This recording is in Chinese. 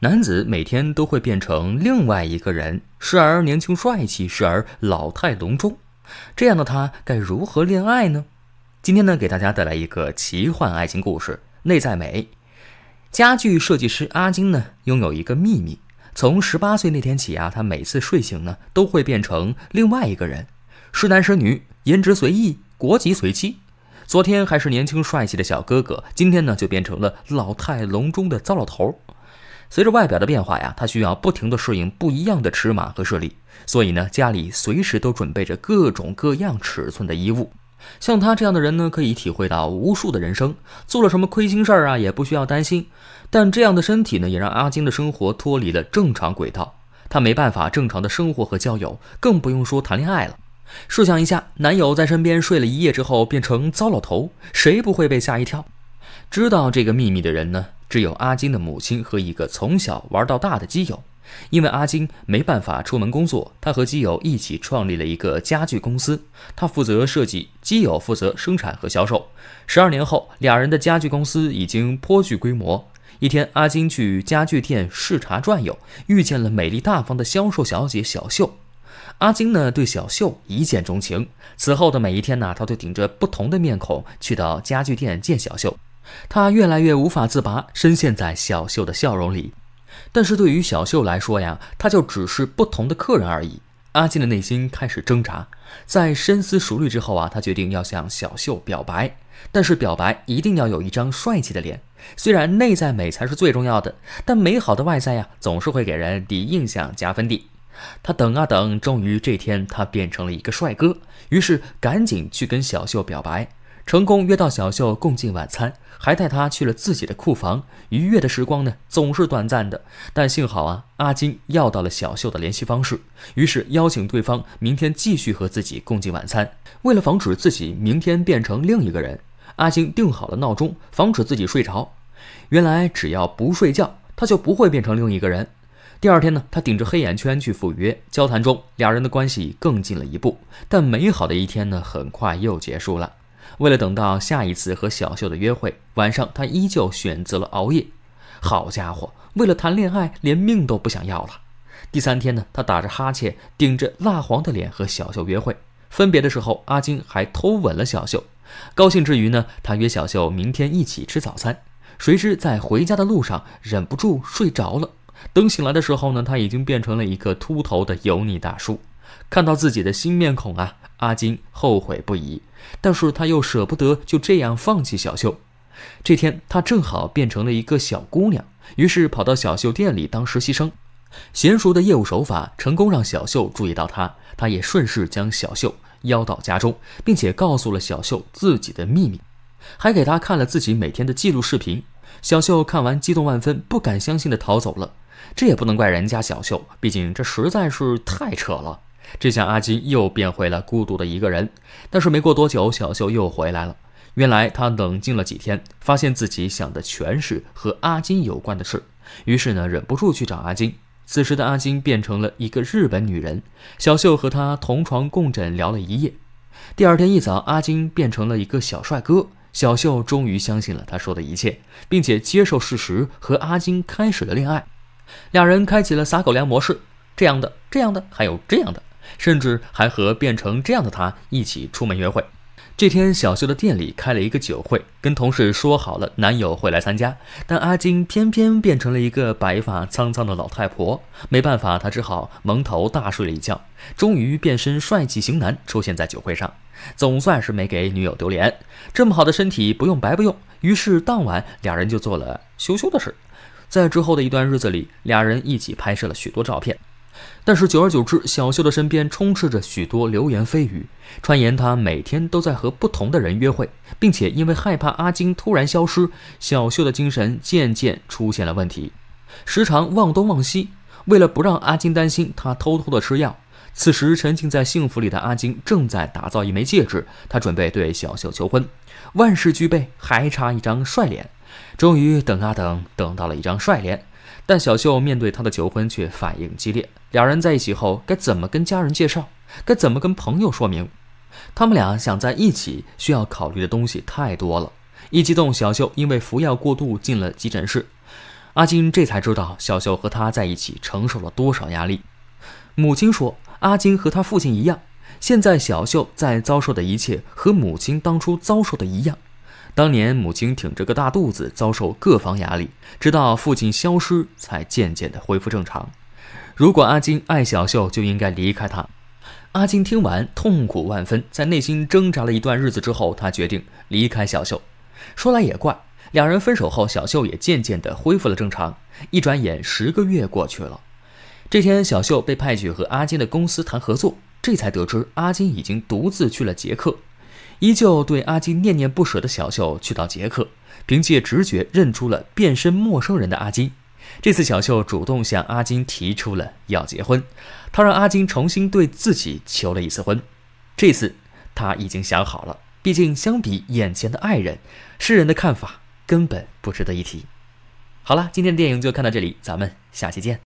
男子每天都会变成另外一个人，时而年轻帅气，时而老态龙钟。这样的他该如何恋爱呢？今天呢，给大家带来一个奇幻爱情故事。内在美，家具设计师阿金呢，拥有一个秘密。从十八岁那天起啊，他每次睡醒呢，都会变成另外一个人，是男是女，颜值随意，国籍随机。昨天还是年轻帅气的小哥哥，今天呢就变成了老态龙钟的糟老头儿。随着外表的变化呀，他需要不停地适应不一样的尺码和设立，所以呢，家里随时都准备着各种各样尺寸的衣物。像他这样的人呢，可以体会到无数的人生。做了什么亏心事儿啊，也不需要担心。但这样的身体呢，也让阿金的生活脱离了正常轨道。他没办法正常的生活和交友，更不用说谈恋爱了。设想一下，男友在身边睡了一夜之后变成糟老头，谁不会被吓一跳？知道这个秘密的人呢？只有阿金的母亲和一个从小玩到大的基友，因为阿金没办法出门工作，他和基友一起创立了一个家具公司，他负责设计，基友负责生产和销售。十二年后，俩人的家具公司已经颇具规模。一天，阿金去家具店视察转悠，遇见了美丽大方的销售小姐小秀。阿金呢，对小秀一见钟情。此后的每一天呢，他都顶着不同的面孔去到家具店见小秀。他越来越无法自拔，深陷在小秀的笑容里。但是对于小秀来说呀，他就只是不同的客人而已。阿金的内心开始挣扎，在深思熟虑之后啊，他决定要向小秀表白。但是表白一定要有一张帅气的脸，虽然内在美才是最重要的，但美好的外在呀，总是会给人第一印象加分的。他等啊等，终于这天他变成了一个帅哥，于是赶紧去跟小秀表白。成功约到小秀共进晚餐，还带她去了自己的库房。愉悦的时光呢，总是短暂的。但幸好啊，阿金要到了小秀的联系方式，于是邀请对方明天继续和自己共进晚餐。为了防止自己明天变成另一个人，阿金定好了闹钟，防止自己睡着。原来只要不睡觉，他就不会变成另一个人。第二天呢，他顶着黑眼圈去赴约，交谈中俩人的关系更近了一步。但美好的一天呢，很快又结束了。为了等到下一次和小秀的约会，晚上他依旧选择了熬夜。好家伙，为了谈恋爱连命都不想要了。第三天呢，他打着哈欠，顶着蜡黄的脸和小秀约会。分别的时候，阿金还偷吻了小秀。高兴之余呢，他约小秀明天一起吃早餐。谁知在回家的路上忍不住睡着了。等醒来的时候呢，他已经变成了一个秃头的油腻大叔。看到自己的新面孔啊！阿金后悔不已，但是他又舍不得就这样放弃小秀。这天，他正好变成了一个小姑娘，于是跑到小秀店里当实习生。娴熟的业务手法成功让小秀注意到他，他也顺势将小秀邀到家中，并且告诉了小秀自己的秘密，还给他看了自己每天的记录视频。小秀看完，激动万分，不敢相信的逃走了。这也不能怪人家小秀，毕竟这实在是太扯了。这下阿金又变回了孤独的一个人。但是没过多久，小秀又回来了。原来他冷静了几天，发现自己想的全是和阿金有关的事，于是呢，忍不住去找阿金。此时的阿金变成了一个日本女人，小秀和他同床共枕聊了一夜。第二天一早，阿金变成了一个小帅哥，小秀终于相信了他说的一切，并且接受事实，和阿金开始了恋爱。两人开启了撒狗粮模式，这样的，这样的，还有这样的。甚至还和变成这样的他一起出门约会。这天，小秀的店里开了一个酒会，跟同事说好了，男友会来参加。但阿金偏偏变成了一个白发苍苍的老太婆，没办法，她只好蒙头大睡了一觉，终于变身帅气型男出现在酒会上，总算是没给女友丢脸。这么好的身体不用白不用，于是当晚俩人就做了羞羞的事。在之后的一段日子里，俩人一起拍摄了许多照片。但是久而久之，小秀的身边充斥着许多流言蜚语，传言她每天都在和不同的人约会，并且因为害怕阿金突然消失，小秀的精神渐渐出现了问题，时常忘东忘西。为了不让阿金担心，她偷偷的吃药。此时沉浸在幸福里的阿金正在打造一枚戒指，他准备对小秀求婚，万事俱备，还差一张帅脸。终于等啊等，等到了一张帅脸，但小秀面对他的求婚却反应激烈。两人在一起后，该怎么跟家人介绍？该怎么跟朋友说明？他们俩想在一起，需要考虑的东西太多了。一激动，小秀因为服药过度进了急诊室。阿金这才知道，小秀和他在一起承受了多少压力。母亲说：“阿金和他父亲一样，现在小秀在遭受的一切，和母亲当初遭受的一样。当年母亲挺着个大肚子，遭受各方压力，直到父亲消失，才渐渐的恢复正常。”如果阿金爱小秀，就应该离开他。阿金听完，痛苦万分，在内心挣扎了一段日子之后，他决定离开小秀。说来也怪，两人分手后，小秀也渐渐地恢复了正常。一转眼，十个月过去了。这天，小秀被派去和阿金的公司谈合作，这才得知阿金已经独自去了捷克。依旧对阿金念念不舍的小秀，去到捷克，凭借直觉认出了变身陌生人的阿金。这次小秀主动向阿金提出了要结婚，他让阿金重新对自己求了一次婚。这次他已经想好了，毕竟相比眼前的爱人，世人的看法根本不值得一提。好了，今天的电影就看到这里，咱们下期见。